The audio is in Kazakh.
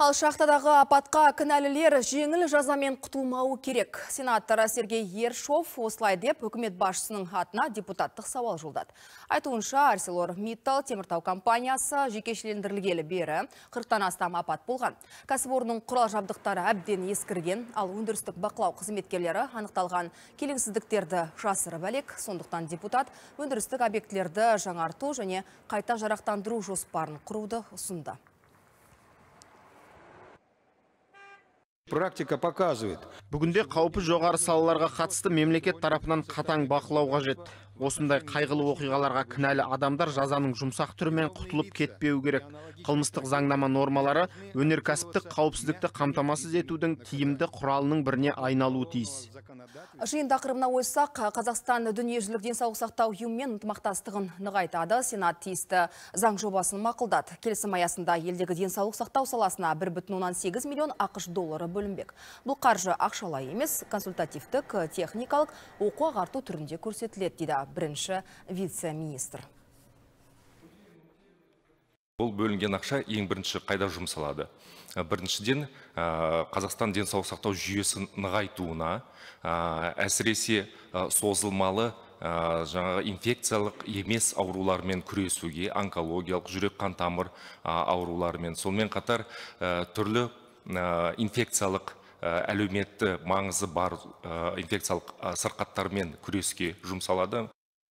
Ал шақтадағы апатқа кінәлілер жеңіл жазамен құтылмауы керек. Сенаттыра Сергей Ершов осылай деп үкімет басшысының атына депутаттық сауал жолдады. Айтуынша Арселор Миттал теміртау компаниясы жекешелендірілгелі бері 40 астам апат болған. Кәсіпорынның құрал жабдықтары әбден ескірген, ал өндірістік бақылау қызметкерлері анықталған келеңсіздіктерді жасырып әлек. Сондықтан депутат өндірістік объектілерді жаңарту және қайта жарақтандыру жоспарын құруды ұсынды. практика показывает бүгінде қаупі жоғары салаларға қатысты мемлекет тарапынан қатаң бақылау қажет осындай қайғылы оқиғаларға кінәлі адамдар жазаның жұмсақ түрімен құтылып кетпеу керек қылмыстық заңнама нормалары өнеркәсіптік қауіпсіздікті қамтамасыз етудің тиімді құралының біріне айналуы тиіс жиын тақырыбына ойсақ қазақстан дүниежүзілік денсаулық сақтау ұйымымен ынтымақтастығын нығайтады сенат тиісті заң жобасын мақұлдады келісім аясында елдегі денсаулық сақтау саласына бір бүтін оннан сегіз миллион ақш доллары бөлінбек бұл қаржы ақшалай емес консультативтік техникалық оқу ағарту түрінде көрсетіледі дейді бірінші вице министр бұл бөлінген ақша ең бірінші қайда жұмсалады ә, біріншіден ә, қазақстан денсаулық сақтау жүйесін нығайтуына ә, әсіресе созылмалы жаңағы инфекциялық емес аурулармен күресуге онкологиялық жүрек қан тамыр ауруларымен сонымен қатар түрлі инфекциялық әлеуметті маңызы бар инфекциялық сырқаттармен күреске жұмсалады